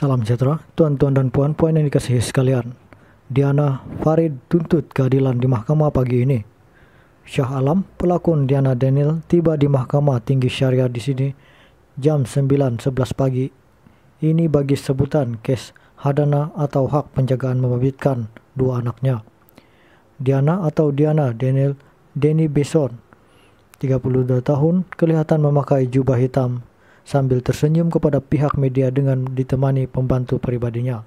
Salam sejahtera, tuan-tuan dan puan-puan yang dikasihi sekalian. Diana Farid tuntut keadilan di mahkamah pagi ini. Syah Alam, pelakon Diana Daniel, tiba di Mahkamah Tinggi Syariah di sini jam 9.11 pagi. Ini bagi sebutan kes hadana atau hak penjagaan membabitkan dua anaknya. Diana atau Diana Daniel Denny Beson, 32 tahun, kelihatan memakai jubah hitam sambil tersenyum kepada pihak media dengan ditemani pembantu pribadinya.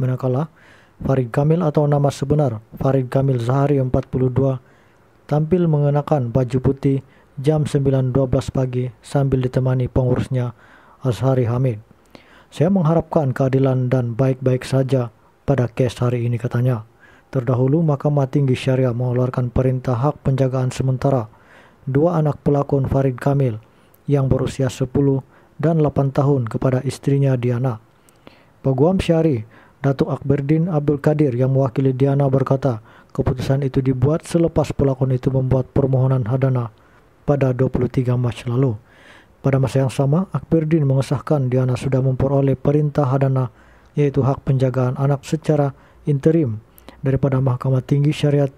Manakala, Farid Kamil atau nama sebenar Farid Kamil Zahari 42 tampil mengenakan baju putih jam 9.12 pagi sambil ditemani pengurusnya Azhari Hamid. Saya mengharapkan keadilan dan baik-baik saja pada kes hari ini katanya. Terdahulu Mahkamah Tinggi Syariah mengeluarkan perintah hak penjagaan sementara dua anak pelakon Farid Kamil yang berusia 10 dan 8 tahun kepada istrinya Diana. Peguam Syari, Datuk Akberdin Abdul Kadir yang mewakili Diana berkata, keputusan itu dibuat selepas pelakon itu membuat permohonan hadana pada 23 Mac lalu. Pada masa yang sama, Akberdin mengesahkan Diana sudah memperoleh perintah hadana yaitu hak penjagaan anak secara interim daripada Mahkamah Tinggi Syariat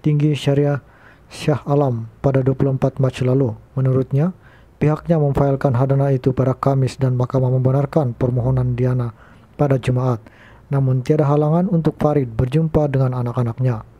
Tinggi Syariah Syah Alam pada 24 Mac lalu. Menurutnya, Pihaknya memfailkan hadana itu pada Kamis dan mahkamah membenarkan permohonan Diana pada Jumat. Namun tiada halangan untuk Farid berjumpa dengan anak-anaknya.